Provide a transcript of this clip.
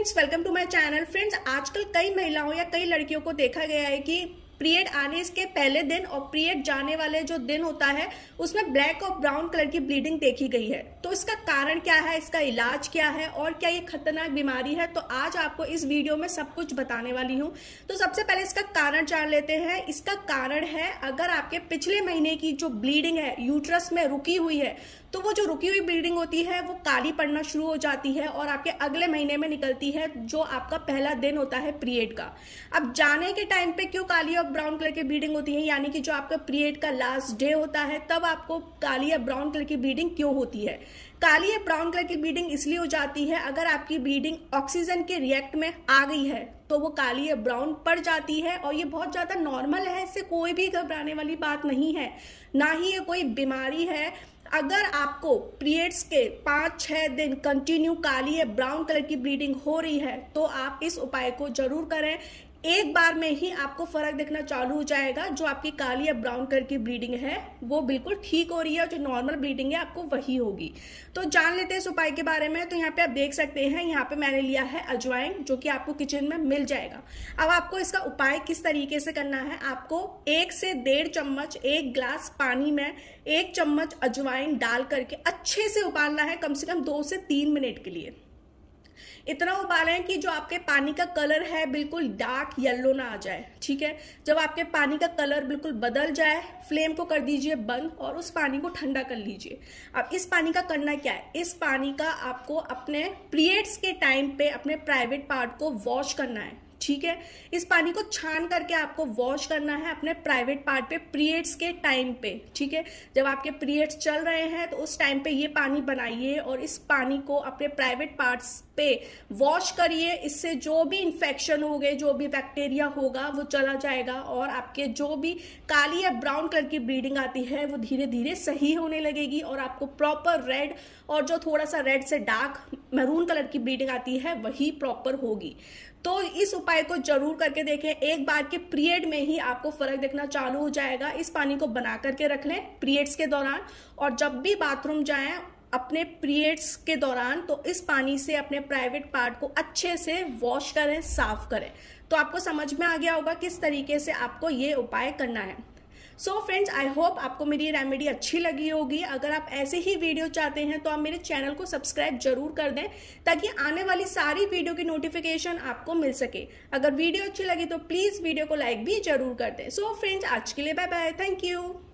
friends welcome to my channel friends आजकल कई महिलाओं या कई लड़कियों को देखा गया है कि पीरियड आने इसके पहले दिन और पीरियड जाने वाले जो दिन होता है उसमें ब्लैक और ब्राउन कलर की ब्लीडिंग देखी गई है तो इसका कारण क्या है इसका इलाज क्या है और क्या ये खतरनाक बीमारी है तो आज आपको इस वीडियो में सब कुछ बताने वाली हूँ तो सबसे पहले इसका कारण जान लेते हैं इसका कारण है अगर आपके पिछले महीने की जो ब्लीडिंग है यूट्रस में रुकी हुई है तो वो जो रुकी हुई ब्लीडिंग होती है वो काली पड़ना शुरू हो जाती है और आपके अगले महीने में निकलती है जो आपका पहला दिन होता है पीरियड का अब जाने के टाइम पे क्यों काली और ब्राउन कलर की ब्रीडिंग होती है यानी कि जो आपका पीरियड का लास्ट डे होता है तब आपको काली या ब्राउन कलर की ब्रीडिंग क्यों होती है काली या ब्राउन कलर की ब्रीडिंग इसलिए हो जाती है अगर आपकी ब्रीडिंग ऑक्सीजन के रिएक्ट में आ गई है तो वो काली या ब्राउन पड़ जाती है और ये बहुत ज़्यादा नॉर्मल है इससे कोई भी घबराने वाली बात नहीं है ना ही ये कोई बीमारी है अगर आपको पीरियड्स के पाँच छः दिन कंटिन्यू काली या ब्राउन कलर की ब्लीडिंग हो रही है तो आप इस उपाय को जरूर करें एक बार में ही आपको फर्क देखना चालू हो जाएगा जो आपकी काली या ब्राउन कलर की ब्लीडिंग है वो बिल्कुल ठीक हो रही है और जो नॉर्मल ब्लीडिंग है आपको वही होगी तो जान लेते हैं इस उपाय के बारे में तो यहाँ पे आप देख सकते हैं यहाँ पे मैंने लिया है अजवाइन जो कि आपको किचन में मिल जाएगा अब आपको इसका उपाय किस तरीके से करना है आपको एक से डेढ़ चम्मच एक ग्लास पानी में एक चम्मच अजवाइन डाल करके अच्छे से उबालना है कम से कम दो से तीन मिनट के लिए इतना उबालें कि जो आपके पानी का कलर है बिल्कुल डार्क येलो ना आ जाए ठीक है जब आपके पानी का कलर बिल्कुल बदल जाए फ्लेम को कर दीजिए बंद और उस पानी को ठंडा कर लीजिए अब इस पानी का करना क्या है इस पानी का आपको अपने पीरियड्स के टाइम पे अपने प्राइवेट पार्ट को वॉश करना है ठीक है इस पानी को छान करके आपको वॉश करना है अपने प्राइवेट पार्ट पे पीरियड्स के टाइम पे ठीक है जब आपके पीरियड्स चल रहे हैं तो उस टाइम पे ये पानी बनाइए और इस पानी को अपने प्राइवेट पार्ट्स पे वॉश करिए इससे जो भी इन्फेक्शन हो गए जो भी बैक्टीरिया होगा वो चला जाएगा और आपके जो भी काली या ब्राउन कलर की ब्लीडिंग आती है वो धीरे धीरे सही होने लगेगी और आपको प्रॉपर रेड और जो थोड़ा सा रेड से डार्क महरून कलर की ब्लीडिंग आती है वही प्रॉपर होगी तो इस उपाय को जरूर करके देखें एक बार के पीरियड में ही आपको फर्क देखना चालू हो जाएगा इस पानी को बना करके रख लें पीरियड्स के दौरान और जब भी बाथरूम जाएं अपने पीरियड्स के दौरान तो इस पानी से अपने प्राइवेट पार्ट को अच्छे से वॉश करें साफ करें तो आपको समझ में आ गया होगा किस तरीके से आपको ये उपाय करना है सो फ्रेंड्स आई होप आपको मेरी ये रेमेडी अच्छी लगी होगी अगर आप ऐसे ही वीडियो चाहते हैं तो आप मेरे चैनल को सब्सक्राइब जरूर कर दें ताकि आने वाली सारी वीडियो की नोटिफिकेशन आपको मिल सके अगर वीडियो अच्छी लगी तो प्लीज़ वीडियो को लाइक भी जरूर कर दें सो so, फ्रेंड्स आज के लिए बाय बाय थैंक यू